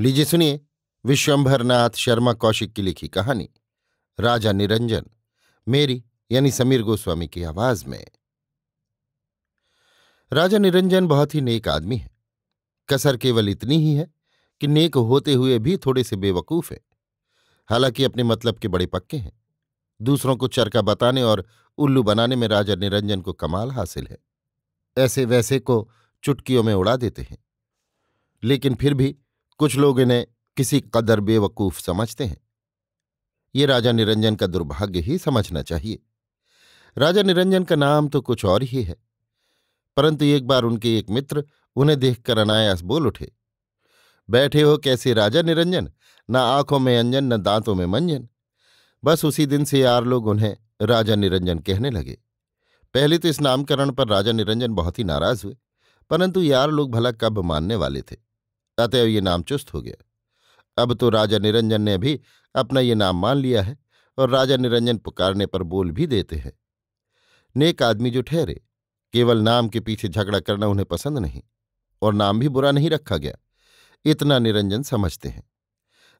लीजिए सुनिए विश्वंभरनाथ शर्मा कौशिक की लिखी कहानी राजा निरंजन मेरी यानी समीर गोस्वामी की आवाज में राजा निरंजन बहुत ही नेक आदमी है कसर केवल इतनी ही है कि नेक होते हुए भी थोड़े से बेवकूफ है हालांकि अपने मतलब के बड़े पक्के हैं दूसरों को चरका बताने और उल्लू बनाने में राजा निरंजन को कमाल हासिल है ऐसे वैसे को चुटकियों में उड़ा देते हैं लेकिन फिर भी कुछ लोग इन्हें किसी कदर बेवकूफ समझते हैं ये राजा निरंजन का दुर्भाग्य ही समझना चाहिए राजा निरंजन का नाम तो कुछ और ही है परंतु एक बार उनके एक मित्र उन्हें देखकर अनायास बोल उठे बैठे हो कैसे राजा निरंजन न आंखों में अंजन न दांतों में मंजन बस उसी दिन से यार लोग उन्हें राजा निरंजन कहने लगे पहले तो इस नामकरण पर राजा निरंजन बहुत ही नाराज हुए परंतु यार लोग भला कब मानने वाले थे अतएव ये नाम चुस्त हो गया अब तो राजा निरंजन ने भी अपना ये नाम मान लिया है और राजा निरंजन पुकारने पर बोल भी देते हैं नेक आदमी जो ठहरे केवल नाम के पीछे झगड़ा करना उन्हें पसंद नहीं और नाम भी बुरा नहीं रखा गया इतना निरंजन समझते हैं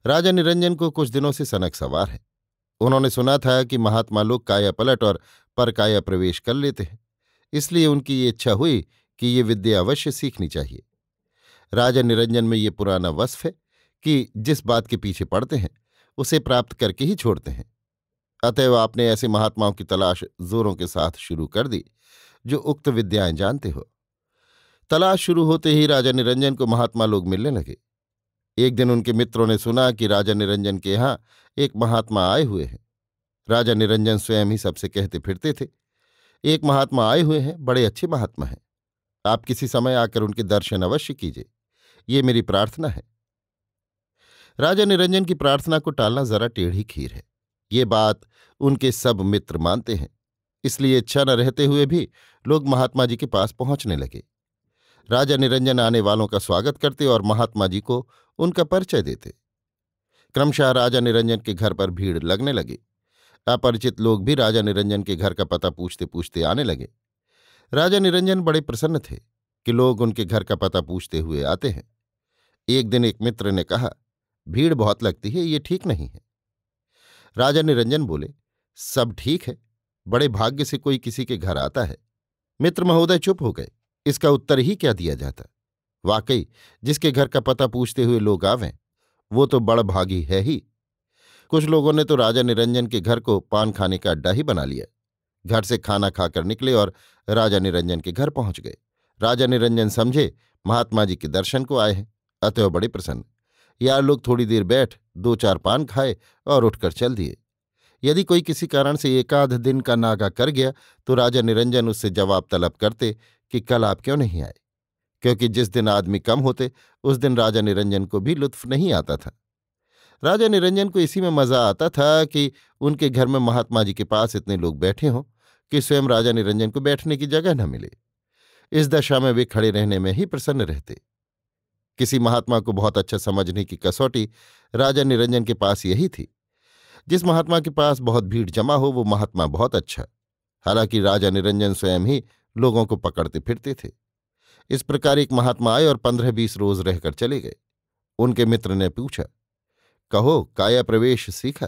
राजा निरंजन को कुछ दिनों से सनक सवार है उन्होंने सुना था कि महात्मा लोग काया पलट और परकाया प्रवेश कर लेते हैं इसलिए उनकी ये इच्छा हुई कि ये विद्या अवश्य सीखनी चाहिए राजा निरंजन में ये पुराना वस्फ है कि जिस बात के पीछे पड़ते हैं उसे प्राप्त करके ही छोड़ते हैं अतएव आपने ऐसे महात्माओं की तलाश जोरों के साथ शुरू कर दी जो उक्त विद्याएं जानते हो तलाश शुरू होते ही राजा निरंजन को महात्मा लोग मिलने लगे एक दिन उनके मित्रों ने सुना कि राजा निरंजन के यहाँ एक महात्मा आए हुए हैं राजा निरंजन स्वयं ही सबसे कहते फिरते थे एक महात्मा आए हुए हैं बड़े अच्छे महात्मा हैं आप किसी समय आकर उनके दर्शन अवश्य कीजिए ये मेरी प्रार्थना है राजा निरंजन की प्रार्थना को टालना जरा टेढ़ी खीर है ये बात उनके सब मित्र मानते हैं इसलिए इच्छा न रहते हुए भी लोग महात्मा जी के पास पहुंचने लगे राजा निरंजन आने वालों का स्वागत करते और महात्मा जी को उनका परिचय देते क्रमशः राजा निरंजन के घर पर भीड़ लगने लगी अपरिचित लोग भी राजा निरंजन के घर का पता पूछते पूछते आने लगे राजा निरंजन बड़े प्रसन्न थे कि लोग उनके घर का पता पूछते हुए आते हैं एक दिन एक मित्र ने कहा भीड़ बहुत लगती है ये ठीक नहीं है राजा निरंजन बोले सब ठीक है बड़े भाग्य से कोई किसी के घर आता है मित्र महोदय चुप हो गए इसका उत्तर ही क्या दिया जाता वाकई जिसके घर का पता पूछते हुए लोग आवें वो तो बड़भागी है ही कुछ लोगों ने तो राजा निरंजन के घर को पान खाने का अड्डा ही बना लिया घर से खाना खाकर निकले और राजा निरंजन के घर पहुंच गए राजा निरंजन समझे महात्मा जी के दर्शन को आए हैं अतव बड़े प्रसन्न यार लोग थोड़ी देर बैठ दो चार पान खाए और उठकर चल दिए यदि कोई किसी कारण से एकाध दिन का नागा कर गया तो राजा निरंजन उससे जवाब तलब करते कि कल आप क्यों नहीं आए क्योंकि जिस दिन आदमी कम होते उस दिन राजा निरंजन को भी लुत्फ नहीं आता था राजा निरंजन को इसी में मजा आता था कि उनके घर में महात्मा जी के पास इतने लोग बैठे हों कि स्वयं राजा निरंजन को बैठने की जगह न मिले इस दशा में वे खड़े रहने में ही प्रसन्न रहते किसी महात्मा को बहुत अच्छा समझने की कसौटी राजा निरंजन के पास यही थी जिस महात्मा के पास बहुत भीड़ जमा हो वो महात्मा बहुत अच्छा हालांकि राजा निरंजन स्वयं ही लोगों को पकड़ते फिरते थे इस प्रकार एक महात्मा आए और पंद्रह बीस रोज रहकर चले गए उनके मित्र ने पूछा कहो काया प्रवेश सीखा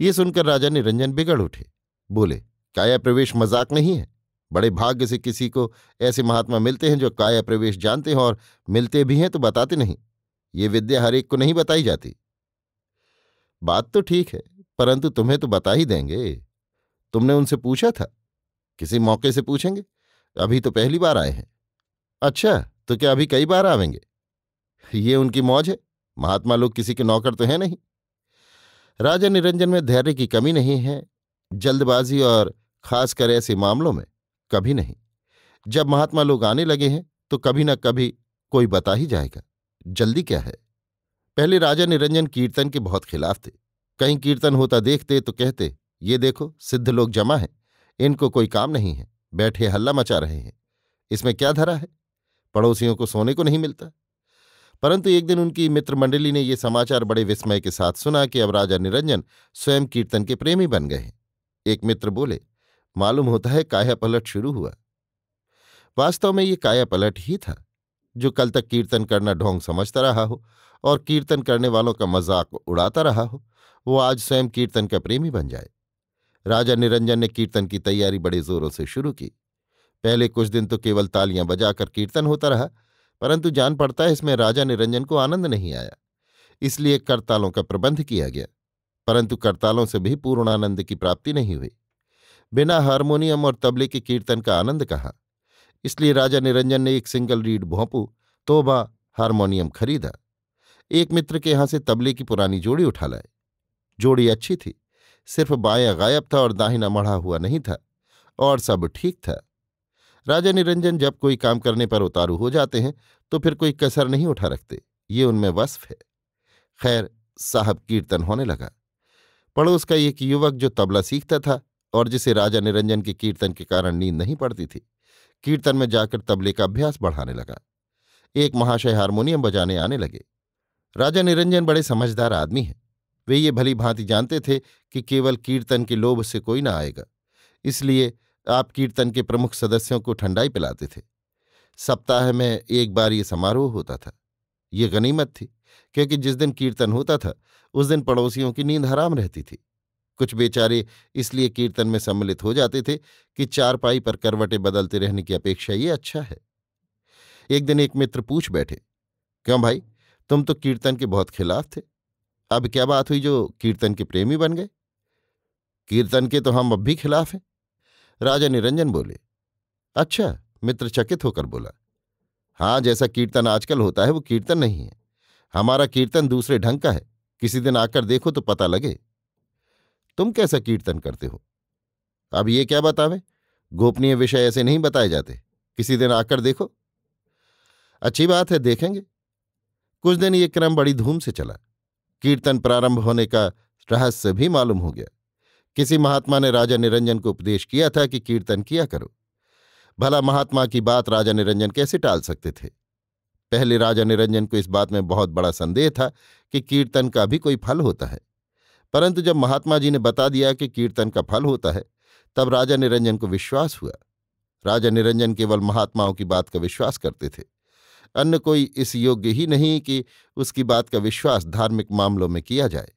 ये सुनकर राजा निरंजन बिगड़ उठे बोले काया प्रवेश मजाक नहीं है बड़े भाग्य से किसी को ऐसे महात्मा मिलते हैं जो काया प्रवेश जानते हैं और मिलते भी हैं तो बताते नहीं ये विद्या हर एक को नहीं बताई जाती बात तो ठीक है परंतु तुम्हें तो बता ही देंगे तुमने उनसे पूछा था किसी मौके से पूछेंगे अभी तो पहली बार आए हैं अच्छा तो क्या अभी कई बार आवेंगे ये उनकी मौज है महात्मा लोग किसी के नौकर तो हैं नहीं राजा निरंजन में धैर्य की कमी नहीं है जल्दबाजी और खासकर ऐसे मामलों में कभी नहीं जब महात्मा लोग आने लगे हैं तो कभी ना कभी कोई बता ही जाएगा जल्दी क्या है पहले राजा निरंजन कीर्तन के बहुत खिलाफ थे कहीं कीर्तन होता देखते तो कहते ये देखो सिद्ध लोग जमा हैं इनको कोई काम नहीं है बैठे हल्ला मचा रहे हैं इसमें क्या धरा है पड़ोसियों को सोने को नहीं मिलता परंतु एक दिन उनकी मित्र मंडली ने ये समाचार बड़े विस्मय के साथ सुना कि अब राजा निरंजन स्वयं कीर्तन के प्रेमी बन गए एक मित्र बोले मालूम होता है काया पलट शुरू हुआ वास्तव में ये काया पलट ही था जो कल तक कीर्तन करना ढोंग समझता रहा हो और कीर्तन करने वालों का मजाक उड़ाता रहा हो वो आज स्वयं कीर्तन का प्रेमी बन जाए राजा निरंजन ने कीर्तन की तैयारी बड़े जोरों से शुरू की पहले कुछ दिन तो केवल तालियां बजाकर कीर्तन होता रहा परंतु जान पड़ता है इसमें राजा निरंजन को आनंद नहीं आया इसलिए करतालों का प्रबंध किया गया परंतु करतालों से भी पूर्णानंद की प्राप्ति नहीं हुई बिना हारमोनियम और तबले के कीर्तन का आनंद कहा इसलिए राजा निरंजन ने एक सिंगल रीड भोंपू तोबा हारमोनियम खरीदा एक मित्र के यहां से तबले की पुरानी जोड़ी उठा लाए जोड़ी अच्छी थी सिर्फ बाया गायब था और दाहिना मढ़ा हुआ नहीं था और सब ठीक था राजा निरंजन जब कोई काम करने पर उतारू हो जाते हैं तो फिर कोई कसर नहीं उठा रखते ये उनमें वस्फ है खैर साहब कीर्तन होने लगा पड़ोस का एक युवक जो तबला सीखता था और जिसे राजा निरंजन के कीर्तन के कारण नींद नहीं पड़ती थी कीर्तन में जाकर तबले का अभ्यास बढ़ाने लगा एक महाशय हारमोनियम बजाने आने लगे राजा निरंजन बड़े समझदार आदमी हैं वे ये भली भांति जानते थे कि केवल कीर्तन के लोभ से कोई ना आएगा इसलिए आप कीर्तन के प्रमुख सदस्यों को ठंडाई पिलाते थे सप्ताह में एक बार ये समारोह होता था ये गनीमत थी क्योंकि जिस दिन कीर्तन होता था उस दिन पड़ोसियों की नींद हराम रहती थी कुछ बेचारे इसलिए कीर्तन में सम्मिलित हो जाते थे कि चारपाई पर करवटे बदलते रहने की अपेक्षा ये अच्छा है एक दिन एक मित्र पूछ बैठे क्यों भाई तुम तो कीर्तन के बहुत खिलाफ थे अब क्या बात हुई जो कीर्तन के प्रेमी बन गए कीर्तन के तो हम अब भी खिलाफ हैं राजा निरंजन बोले अच्छा मित्र चकित होकर बोला हाँ जैसा कीर्तन आजकल होता है वो कीर्तन नहीं है हमारा कीर्तन दूसरे ढंग का है किसी दिन आकर देखो तो पता लगे तुम कैसा कीर्तन करते हो अब ये क्या बतावे गोपनीय विषय ऐसे नहीं बताए जाते किसी दिन आकर देखो अच्छी बात है देखेंगे कुछ दिन ये क्रम बड़ी धूम से चला कीर्तन प्रारंभ होने का रहस्य भी मालूम हो गया किसी महात्मा ने राजा निरंजन को उपदेश किया था कि कीर्तन किया करो भला महात्मा की बात राजा निरंजन कैसे टाल सकते थे पहले राजा निरंजन को इस बात में बहुत बड़ा संदेह था कि कीर्तन का भी कोई फल होता है परंतु जब महात्मा जी ने बता दिया कि कीर्तन का फल होता है तब राजा निरंजन को विश्वास हुआ राजा निरंजन केवल महात्माओं की बात का विश्वास करते थे अन्य कोई इस योग्य ही नहीं कि उसकी बात का विश्वास धार्मिक मामलों में किया जाए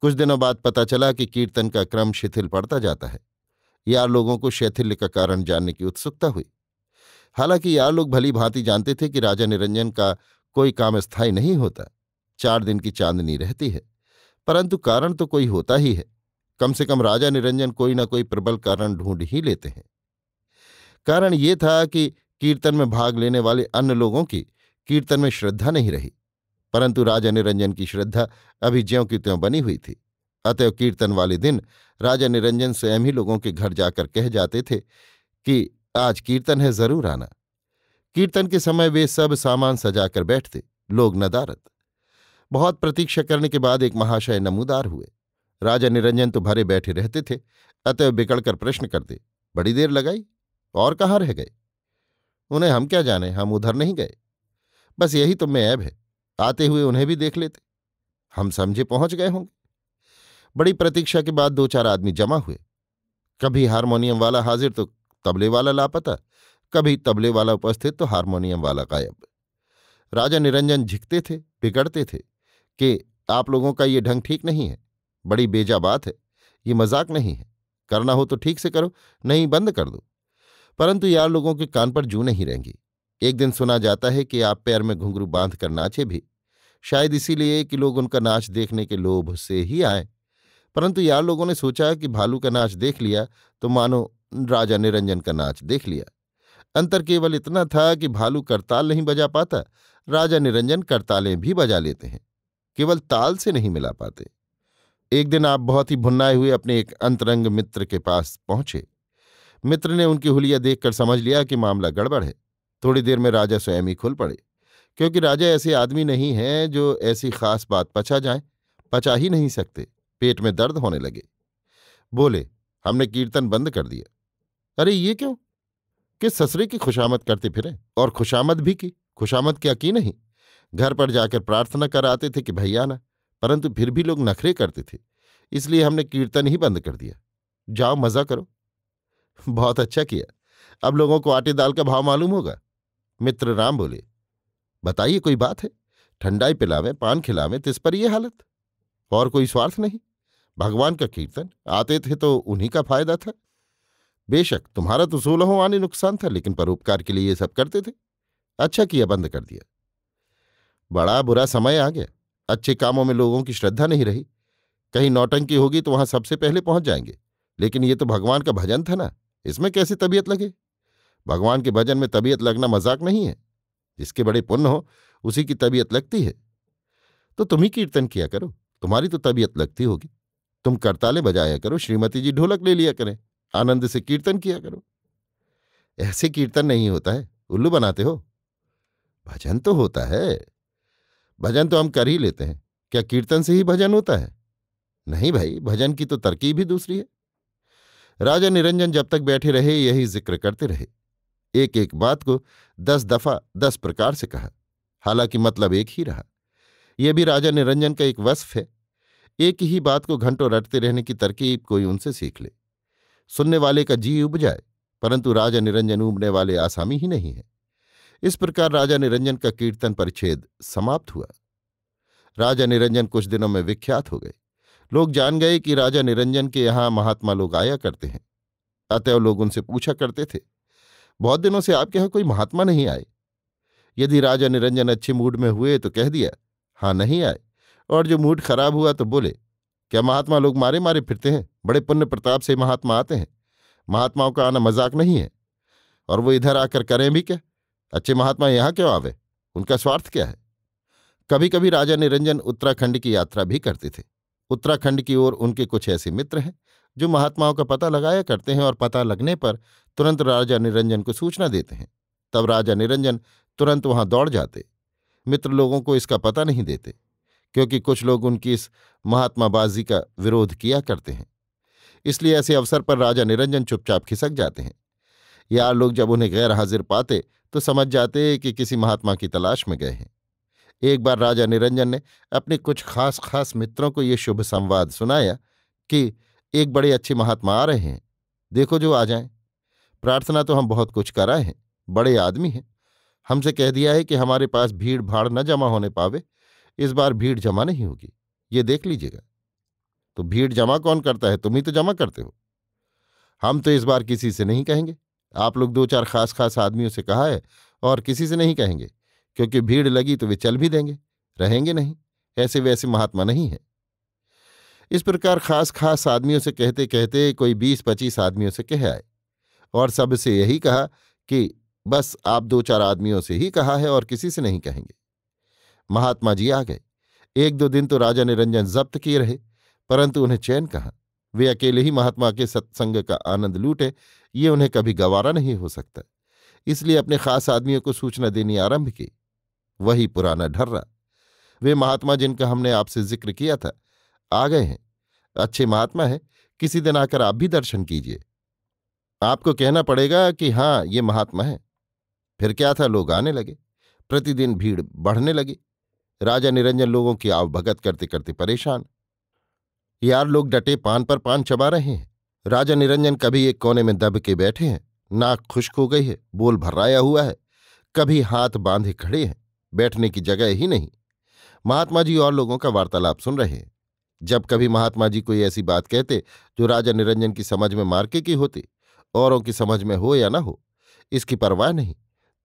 कुछ दिनों बाद पता चला कि कीर्तन का क्रम शिथिल पड़ता जाता है यार लोगों को शैथिल्य का कारण जानने की उत्सुकता हुई हालांकि यार लोग भली भांति जानते थे कि राजा निरंजन का कोई काम स्थायी नहीं होता चार दिन की चांदनी रहती है परंतु कारण तो कोई होता ही है कम से कम राजा निरंजन कोई ना कोई प्रबल कारण ढूंढ ही लेते हैं कारण ये था कि कीर्तन में भाग लेने वाले अन्य लोगों की कीर्तन में श्रद्धा नहीं रही परंतु राजा निरंजन की श्रद्धा अभी ज्यों की त्यों बनी हुई थी अतएव कीर्तन वाले दिन राजा निरंजन स्वयं ही लोगों के घर जाकर कह जाते थे कि आज कीर्तन है जरूर आना कीर्तन के समय वे सब सामान सजाकर बैठते लोग नदारत बहुत प्रतीक्षा करने के बाद एक महाशय नमूदार हुए राजा निरंजन तो भरे बैठे रहते थे अतः बिगड़कर प्रश्न करते बड़ी देर लगाई और कहाँ रह गए उन्हें हम क्या जाने हम उधर नहीं गए बस यही तो मैं ऐब है आते हुए उन्हें भी देख लेते हम समझे पहुंच गए होंगे बड़ी प्रतीक्षा के बाद दो चार आदमी जमा हुए कभी हारमोनियम वाला हाजिर तो तबले वाला लापता कभी तबले वाला उपस्थित तो हारमोनियम वाला गायब राजा निरंजन झिकते थे बिगड़ते थे कि आप लोगों का ये ढंग ठीक नहीं है बड़ी बेजा बात है ये मजाक नहीं है करना हो तो ठीक से करो नहीं बंद कर दो परंतु यार लोगों के कान पर जू नहीं रहेंगी एक दिन सुना जाता है कि आप पैर में घुंघरू बांध कर नाचे भी शायद इसीलिए कि लोग उनका नाच देखने के लोभ से ही आए परंतु यार लोगों ने सोचा कि भालू का नाच देख लिया तो मानो राजा निरंजन का नाच देख लिया अंतर केवल इतना था कि भालू करताल नहीं बजा पाता राजा निरंजन करतालें भी बजा लेते हैं केवल ताल से नहीं मिला पाते एक दिन आप बहुत ही भुन्नाए हुए अपने एक अंतरंग मित्र के पास पहुंचे मित्र ने उनकी हुलिया देखकर समझ लिया कि मामला गड़बड़ है थोड़ी देर में राजा स्वयं ही खुल पड़े क्योंकि राजा ऐसे आदमी नहीं हैं जो ऐसी खास बात पचा जाए पचा ही नहीं सकते पेट में दर्द होने लगे बोले हमने कीर्तन बंद कर दिया अरे ये क्यों किस ससुरे की खुशामद करते फिरे और खुशामद भी की खुशामद क्या की नहीं घर पर जाकर प्रार्थना कराते थे कि भैया ना परंतु फिर भी लोग नखरे करते थे इसलिए हमने कीर्तन ही बंद कर दिया जाओ मजा करो बहुत अच्छा किया अब लोगों को आटे दाल का भाव मालूम होगा मित्र राम बोले बताइए कोई बात है ठंडाई पिलावे पान खिलावे तिस पर यह हालत और कोई स्वार्थ नहीं भगवान का कीर्तन आते थे तो उन्हीं का फायदा था बेशक तुम्हारा तो सोलहों आने नुकसान था लेकिन परोपकार के लिए ये सब करते थे अच्छा किया बंद कर दिया बड़ा बुरा समय आ गया अच्छे कामों में लोगों की श्रद्धा नहीं रही कहीं नौटंकी होगी तो वहां सबसे पहले पहुंच जाएंगे लेकिन ये तो भगवान का भजन था ना इसमें कैसे तबीयत लगे भगवान के भजन में तबीयत लगना मजाक नहीं है जिसके बड़े पुण्य हो उसी की तबीयत लगती है तो तुम ही कीर्तन किया करो तुम्हारी तो तबीयत लगती होगी तुम करताले बजाया करो श्रीमती जी ढोलक ले लिया करें आनंद से कीर्तन किया करो ऐसे कीर्तन नहीं होता है उल्लू बनाते हो भजन तो होता है भजन तो हम कर ही लेते हैं क्या कीर्तन से ही भजन होता है नहीं भाई भजन की तो तरकीब ही दूसरी है राजा निरंजन जब तक बैठे रहे यही जिक्र करते रहे एक एक बात को दस दफा दस प्रकार से कहा हालांकि मतलब एक ही रहा यह भी राजा निरंजन का एक वस्फ है एक ही बात को घंटों रटते रहने की तरकीब कोई उनसे सीख ले सुनने वाले का जी उब जाए परंतु राजा निरंजन उबने वाले आसामी ही नहीं है इस प्रकार राजा निरंजन का कीर्तन परिच्छेद समाप्त हुआ राजा निरंजन कुछ दिनों में विख्यात हो गए लोग जान गए कि राजा निरंजन के यहाँ महात्मा लोग आया करते हैं अतएव लोग उनसे पूछा करते थे बहुत दिनों से आपके यहाँ कोई महात्मा नहीं आए यदि राजा निरंजन अच्छे मूड में हुए तो कह दिया हाँ नहीं आए और जो मूड खराब हुआ तो बोले क्या महात्मा लोग मारे मारे फिरते हैं बड़े पुण्य प्रताप से महात्मा आते हैं महात्माओं का आना मजाक नहीं है और वो इधर आकर करें भी क्या अच्छे महात्मा यहाँ क्यों आवे उनका स्वार्थ क्या है कभी कभी राजा निरंजन उत्तराखंड की यात्रा भी करते थे उत्तराखंड की ओर उनके कुछ ऐसे मित्र हैं जो महात्माओं का पता लगाया करते हैं और पता लगने पर तुरंत राजा निरंजन को सूचना देते हैं तब राजा निरंजन तुरंत वहां दौड़ जाते मित्र लोगों को इसका पता नहीं देते क्योंकि कुछ लोग उनकी इस महात्माबाजी का विरोध किया करते हैं इसलिए ऐसे अवसर पर राजा निरंजन चुपचाप खिसक जाते हैं यार लोग जब उन्हें गैर हाजिर पाते तो समझ जाते कि किसी महात्मा की तलाश में गए हैं एक बार राजा निरंजन ने अपने कुछ खास खास मित्रों को ये शुभ संवाद सुनाया कि एक बड़े अच्छे महात्मा आ रहे हैं देखो जो आ जाएं प्रार्थना तो हम बहुत कुछ कराए हैं बड़े आदमी हैं हमसे कह दिया है कि हमारे पास भीड़ भाड़ न जमा होने पावे इस बार भीड़ जमा नहीं होगी ये देख लीजिएगा तो भीड़ जमा कौन करता है तुम ही तो जमा करते हो हम तो इस बार किसी से नहीं कहेंगे आप लोग दो चार खास खास आदमियों से कहा है और किसी से नहीं कहेंगे क्योंकि भीड़ लगी तो वे चल भी देंगे रहेंगे नहीं ऐसे वैसे महात्मा नहीं है इस प्रकार खास खास आदमियों से कहते कहते कोई बीस पच्चीस आदमियों से कह आए और सबसे यही कहा कि बस आप दो चार आदमियों से ही कहा है और किसी से नहीं कहेंगे महात्मा जी आ गए एक दो दिन तो राजा निरंजन जब्त किए रहे परंतु उन्हें चैन कहा वे अकेले ही महात्मा के सत्संग का आनंद लूटे ये उन्हें कभी गवारा नहीं हो सकता इसलिए अपने खास आदमियों को सूचना देनी आरंभ की वही पुराना ढर्रा वे महात्मा जिनका हमने आपसे जिक्र किया था आ गए हैं अच्छे महात्मा हैं किसी दिन आकर आप भी दर्शन कीजिए आपको कहना पड़ेगा कि हाँ ये महात्मा है फिर क्या था लोग आने लगे प्रतिदिन भीड़ बढ़ने लगी राजा निरंजन लोगों की आवभगत करते करते परेशान यार लोग डटे पान पर पान चबा रहे हैं राजा निरंजन कभी एक कोने में दब के बैठे हैं नाक खुश्क हो गई है बोल भर्राया हुआ है कभी हाथ बांधे खड़े हैं बैठने की जगह ही नहीं महात्मा जी और लोगों का वार्तालाप सुन रहे हैं जब कभी महात्मा जी कोई ऐसी बात कहते जो राजा निरंजन की समझ में मार्के की होती औरों की समझ में हो या ना हो इसकी परवाह नहीं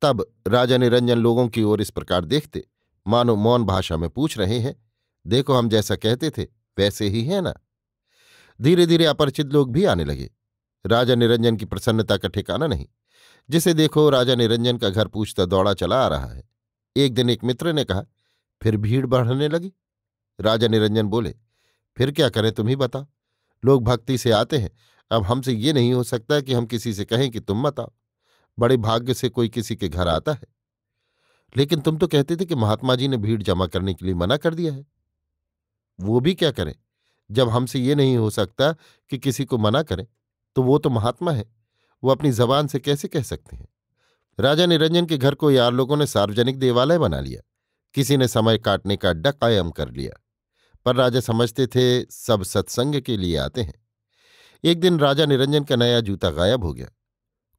तब राजा निरंजन लोगों की ओर इस प्रकार देखते मानो मौन भाषा में पूछ रहे हैं देखो हम जैसा कहते थे वैसे ही है ना धीरे धीरे अपरिचित लोग भी आने लगे राजा निरंजन की प्रसन्नता का ठिकाना नहीं जिसे देखो राजा निरंजन का घर पूछता दौड़ा चला आ रहा है एक दिन एक मित्र ने कहा फिर भीड़ बढ़ने लगी राजा निरंजन बोले फिर क्या करें तुम ही बताओ लोग भक्ति से आते हैं अब हमसे ये नहीं हो सकता कि हम किसी से कहें कि तुम मत आओ बड़े भाग्य से कोई किसी के घर आता है लेकिन तुम तो कहते थे कि महात्मा जी ने भीड़ जमा करने के लिए मना कर दिया है वो भी क्या करें जब हमसे ये नहीं हो सकता कि किसी को मना करें तो वो तो महात्मा है वो अपनी जबान से कैसे कह सकते हैं राजा निरंजन के घर को यार लोगों ने सार्वजनिक देवालय बना लिया किसी ने समय काटने का अड्डा कायम कर लिया पर राजा समझते थे सब सत्संग के लिए आते हैं एक दिन राजा निरंजन का नया जूता गायब हो गया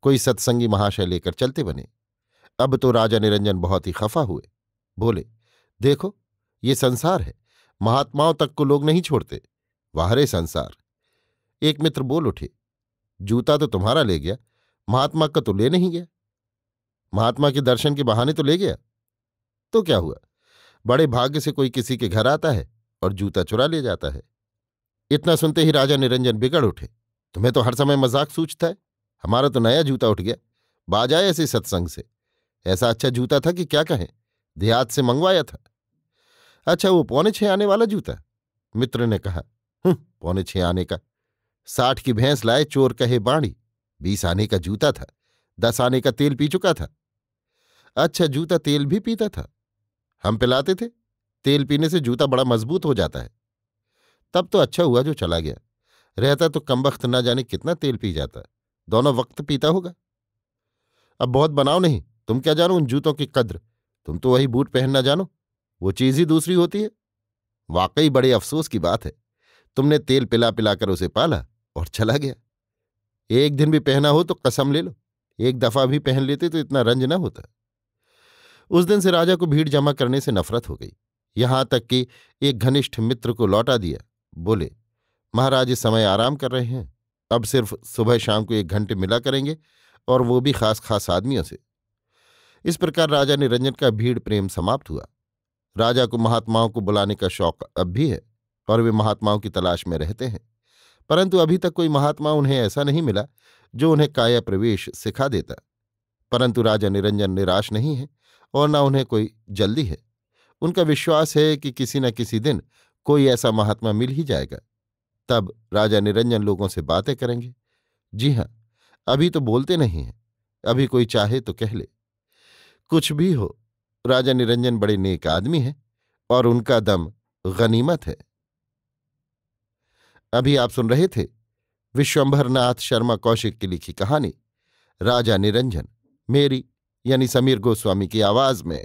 कोई सत्संगी महाशय लेकर चलते बने अब तो राजा निरंजन बहुत ही खफा हुए बोले देखो ये संसार है महात्माओं तक को लोग नहीं छोड़ते वाहरे संसार एक मित्र बोल उठे जूता तो तुम्हारा ले गया महात्मा का तो ले नहीं गया महात्मा के दर्शन के बहाने तो ले गया तो क्या हुआ बड़े भाग्य से कोई किसी के घर आता है और जूता चुरा ले जाता है इतना सुनते ही राजा निरंजन बिगड़ उठे तुम्हें तो हर समय मजाक सूझता है हमारा तो नया जूता उठ गया बाजाए ऐसे सत्संग से ऐसा अच्छा जूता था कि क्या कहें देहात से मंगवाया था अच्छा वो पौने छह आने वाला जूता मित्र ने कहा हम्म, पौने छह आने का साठ की भैंस लाए चोर कहे बाणी बीस आने का जूता था दस आने का तेल पी चुका था अच्छा जूता तेल भी पीता था हम पिलाते थे तेल पीने से जूता बड़ा मजबूत हो जाता है तब तो अच्छा हुआ जो चला गया रहता तो कम वक्त ना जाने कितना तेल पी जाता दोनों वक्त पीता होगा अब बहुत बनाओ नहीं तुम क्या जानो उन जूतों की कद्र तुम तो वही बूट पहनना जानो वो चीज ही दूसरी होती है वाकई बड़े अफसोस की बात है तुमने तेल पिला पिलाकर उसे पाला और चला गया एक दिन भी पहना हो तो कसम ले लो एक दफा भी पहन लेते तो इतना रंज न होता उस दिन से राजा को भीड़ जमा करने से नफरत हो गई यहां तक कि एक घनिष्ठ मित्र को लौटा दिया बोले महाराज इस समय आराम कर रहे हैं अब सिर्फ सुबह शाम को एक घंटे मिला करेंगे और वो भी खास खास आदमियों से इस प्रकार राजा निरंजन का भीड़ प्रेम समाप्त हुआ राजा को महात्माओं को बुलाने का शौक अब भी है और वे महात्माओं की तलाश में रहते हैं परंतु अभी तक कोई महात्मा उन्हें ऐसा नहीं मिला जो उन्हें काया प्रवेश सिखा देता परंतु राजा निरंजन निराश नहीं है और न उन्हें कोई जल्दी है उनका विश्वास है कि किसी न किसी दिन कोई ऐसा महात्मा मिल ही जाएगा तब राजा निरंजन लोगों से बातें करेंगे जी हाँ अभी तो बोलते नहीं हैं अभी कोई चाहे तो कह ले कुछ भी हो राजा निरंजन बड़े नेक आदमी हैं और उनका दम गनीमत है अभी आप सुन रहे थे विश्वंभरनाथ शर्मा कौशिक की लिखी कहानी राजा निरंजन मेरी यानी समीर गोस्वामी की आवाज में